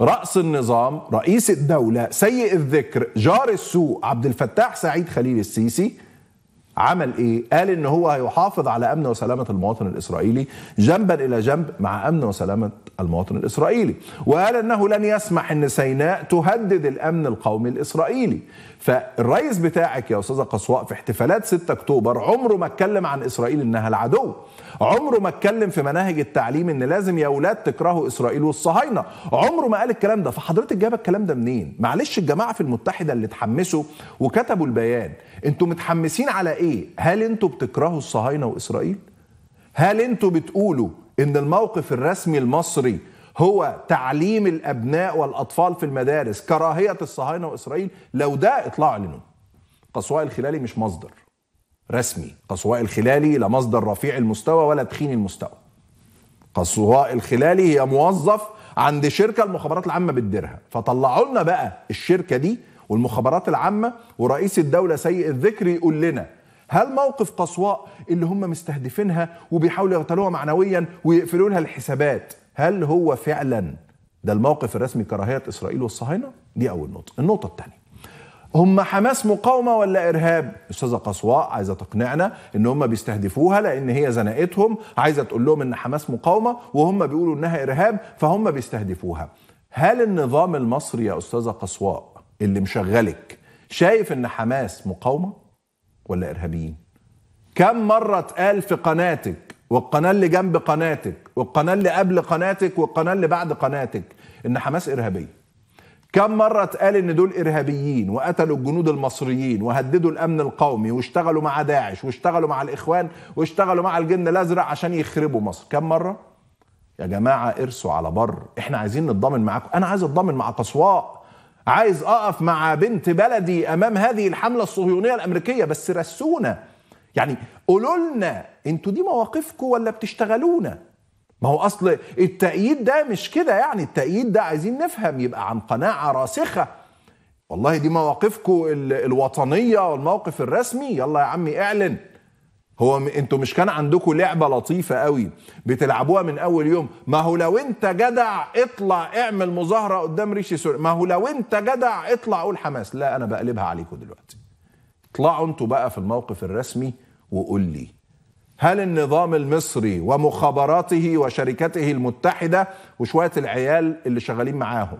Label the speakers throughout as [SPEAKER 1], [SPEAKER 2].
[SPEAKER 1] رأس النظام رئيس الدولة سيء الذكر جار السوء عبد الفتاح سعيد خليل السيسي عمل ايه؟ قال ان هو هيحافظ على امن وسلامه المواطن الاسرائيلي جنبا الى جنب مع امن وسلامه المواطن الاسرائيلي، وقال انه لن يسمح ان سيناء تهدد الامن القومي الاسرائيلي، فالرئيس بتاعك يا استاذه قصواء في احتفالات 6 اكتوبر عمره ما اتكلم عن اسرائيل انها العدو، عمره ما اتكلم في مناهج التعليم ان لازم يا اولاد تكرهوا اسرائيل والصهاينه، عمره ما قال الكلام ده، فحضرتك جايبه الكلام ده منين؟ معلش الجماعه في المتحده اللي اتحمسوا وكتبوا البيان، انتوا متحمسين على ايه هل انتوا بتكرهوا الصهاينه واسرائيل هل انتوا بتقولوا ان الموقف الرسمي المصري هو تعليم الابناء والاطفال في المدارس كراهيه الصهاينه واسرائيل لو ده اطلاع لنا قصواء الخلالي مش مصدر رسمي قصواء الخلالي لا مصدر رفيع المستوى ولا تخين المستوى قصواء الخلالي هي موظف عند شركه المخابرات العامه بتديرها فطلعوا لنا بقى الشركه دي والمخابرات العامه ورئيس الدوله سيء الذكر يقول لنا هل موقف قصواء اللي هم مستهدفينها وبيحاولوا يغتالوها معنويا ويقفلوا لها الحسابات هل هو فعلا ده الموقف الرسمي كراهية إسرائيل والصهاينة دي أول نقطة النقطة الثانية هم حماس مقاومة ولا إرهاب؟ أستاذة قصواء عايزة تقنعنا إن هم بيستهدفوها لأن هي زنقتهم عايزة تقول لهم إن حماس مقاومة وهم بيقولوا إنها إرهاب فهم بيستهدفوها هل النظام المصري يا أستاذة قصواء اللي مشغلك شايف إن حماس مقاومة؟ ولا إرهابيين كم مرة اتقال في قناتك والقناة اللي جنب قناتك والقناة اللي قبل قناتك والقناة اللي بعد قناتك إن حماس إرهابية كم مرة اتقال إن دول إرهابيين وقتلوا الجنود المصريين وهددوا الأمن القومي واشتغلوا مع داعش واشتغلوا مع الإخوان واشتغلوا مع الجن الأزرق عشان يخربوا مصر كم مرة؟ يا جماعة ارسوا على بر احنا عايزين نتضامن معاكم أنا عايز أتضامن مع قصواء عايز اقف مع بنت بلدي امام هذه الحمله الصهيونيه الامريكيه بس رسونا يعني قولوا لنا انتوا دي مواقفكم ولا بتشتغلونا ما هو اصل التأييد ده مش كده يعني التأييد ده عايزين نفهم يبقى عن قناعه راسخه والله دي مواقفكم الوطنيه والموقف الرسمي يلا يا عمي اعلن هو م... انتوا مش كان عندكم لعبه لطيفه قوي بتلعبوها من اول يوم ما هو لو انت جدع اطلع اعمل مظاهره قدام ريشي سوري ما هو لو انت جدع اطلع قول حماس لا انا بقلبها عليكم دلوقتي اطلعوا انتوا بقى في الموقف الرسمي وقول لي هل النظام المصري ومخابراته وشركته المتحده وشويه العيال اللي شغالين معاهم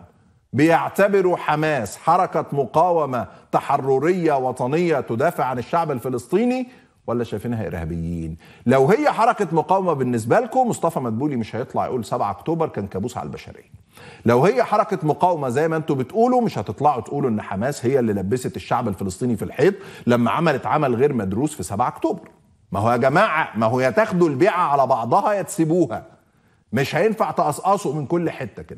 [SPEAKER 1] بيعتبروا حماس حركه مقاومه تحرريه وطنيه تدافع عن الشعب الفلسطيني ولا شايفينها ارهابيين لو هي حركه مقاومه بالنسبه لكم مصطفى مدبولي مش هيطلع يقول 7 اكتوبر كان كابوس على البشريه لو هي حركه مقاومه زي ما انتم بتقولوا مش هتطلعوا تقولوا ان حماس هي اللي لبست الشعب الفلسطيني في الحيط لما عملت عمل غير مدروس في 7 اكتوبر ما هو يا جماعه ما هو يا تاخدوا البيعه على بعضها يا تسيبوها مش هينفع تقصقصوا من كل حته كده